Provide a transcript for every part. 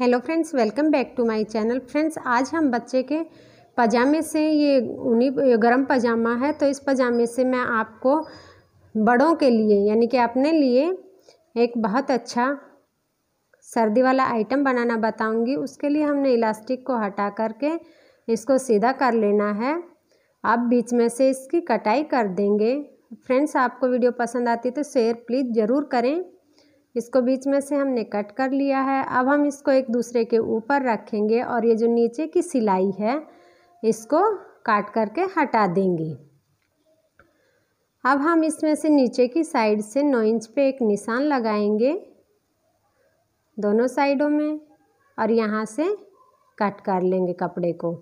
hello friends welcome back to my channel friends आज हम बच्चे के पजामे से ये ऊनी गर्म पजामा है तो इस पजामे से मैं आपको बड़ों के लिए यानी कि अपने लिए एक बहुत अच्छा सर्दी वाला आइटम बनाना बताऊंगी उसके लिए हमने इलास्टिक को हटा करके इसको सीधा कर लेना है आप बीच में से इसकी कटाई कर देंगे फ्रेंड्स आपको वीडियो पसंद आती तो शेयर प्लीज़ ज़रूर करें इसको बीच में से हमने कट कर लिया है अब हम इसको एक दूसरे के ऊपर रखेंगे और ये जो नीचे की सिलाई है इसको काट करके हटा देंगे अब हम इसमें से नीचे की साइड से नौ इंच पे एक निशान लगाएंगे दोनों साइडों में और यहाँ से कट कर लेंगे कपड़े को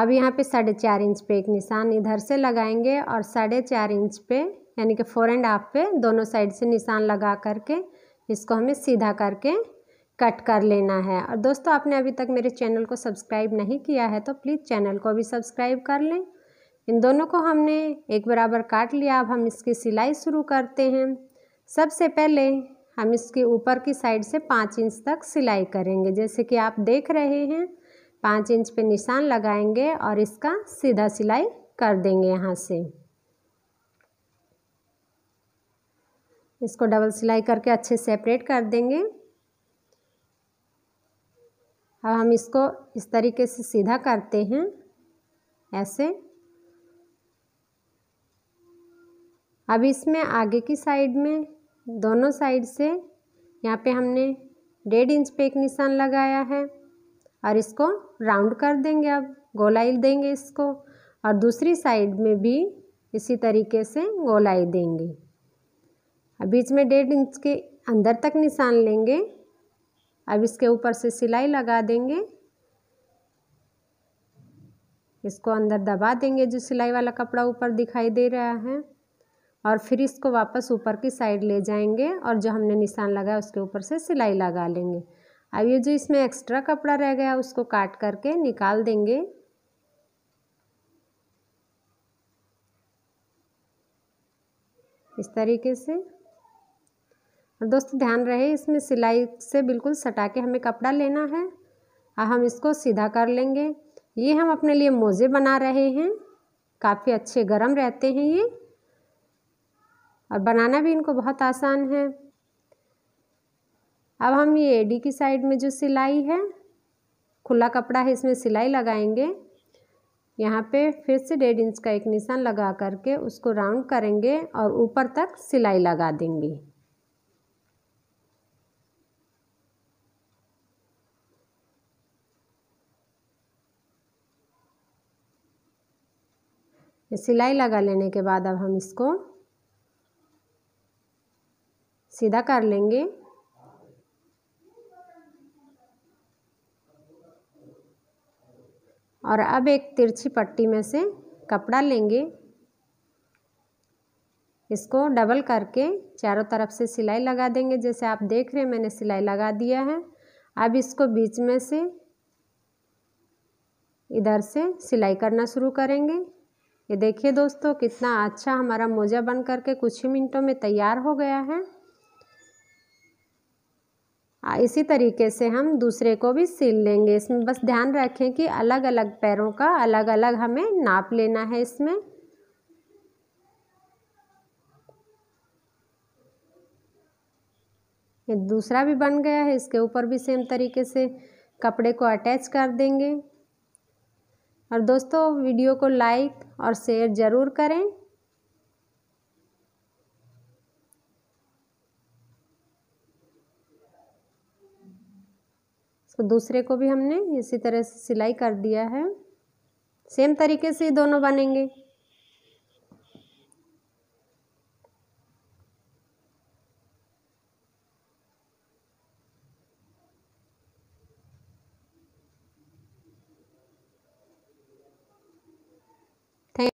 अब यहाँ पे साढ़े चार इंच पे एक निशान इधर से लगाएंगे और साढ़े चार इंच पे यानी कि फोर एंड हाफ पे दोनों साइड से निशान लगा करके इसको हमें सीधा करके कट कर लेना है और दोस्तों आपने अभी तक मेरे चैनल को सब्सक्राइब नहीं किया है तो प्लीज़ चैनल को भी सब्सक्राइब कर लें इन दोनों को हमने एक बराबर काट लिया अब हम इसकी सिलाई शुरू करते हैं सबसे पहले हम इसके ऊपर की साइड से पाँच इंच तक सिलाई करेंगे जैसे कि आप देख रहे हैं पाँच इंच पे निशान लगाएंगे और इसका सीधा सिलाई कर देंगे यहाँ से इसको डबल सिलाई करके अच्छे सेपरेट कर देंगे अब हम इसको इस तरीके से सीधा करते हैं ऐसे अब इसमें आगे की साइड में दोनों साइड से यहाँ पे हमने डेढ़ इंच पे एक निशान लगाया है और इसको राउंड कर देंगे अब गोलाई देंगे इसको और दूसरी साइड में भी इसी तरीके से गोलाई देंगे अब बीच में डेढ़ इंच के अंदर तक निशान लेंगे अब इसके ऊपर से सिलाई लगा देंगे इसको अंदर दबा देंगे जो सिलाई वाला कपड़ा ऊपर दिखाई दे रहा है और फिर इसको वापस ऊपर की साइड ले जाएंगे और जो हमने निशान लगाया उसके ऊपर से सिलाई लगा लेंगे अब ये जो इसमें एक्स्ट्रा कपड़ा रह गया उसको काट करके निकाल देंगे इस तरीके से और दोस्तों ध्यान रहे इसमें सिलाई से बिल्कुल सटा के हमें कपड़ा लेना है और हम इसको सीधा कर लेंगे ये हम अपने लिए मोज़े बना रहे हैं काफ़ी अच्छे गर्म रहते हैं ये और बनाना भी इनको बहुत आसान है अब हम ये एडी की साइड में जो सिलाई है खुला कपड़ा है इसमें सिलाई लगाएंगे यहाँ पे फिर से डेढ़ इंच का एक निशान लगा करके उसको राउंड करेंगे और ऊपर तक सिलाई लगा देंगे सिलाई लगा लेने के बाद अब हम इसको सीधा कर लेंगे और अब एक तिरछी पट्टी में से कपड़ा लेंगे इसको डबल करके चारों तरफ से सिलाई लगा देंगे जैसे आप देख रहे हैं मैंने सिलाई लगा दिया है अब इसको बीच में से इधर से सिलाई करना शुरू करेंगे ये देखिए दोस्तों कितना अच्छा हमारा मोजा बन करके कुछ ही मिनटों में तैयार हो गया है इसी तरीके से हम दूसरे को भी सिल लेंगे इसमें बस ध्यान रखें कि अलग अलग पैरों का अलग अलग हमें नाप लेना है इसमें ये दूसरा भी बन गया है इसके ऊपर भी सेम तरीके से कपड़े को अटैच कर देंगे और दोस्तों वीडियो को लाइक और शेयर ज़रूर करें तो दूसरे को भी हमने इसी तरह से सिलाई कर दिया है सेम तरीके से दोनों बनेंगे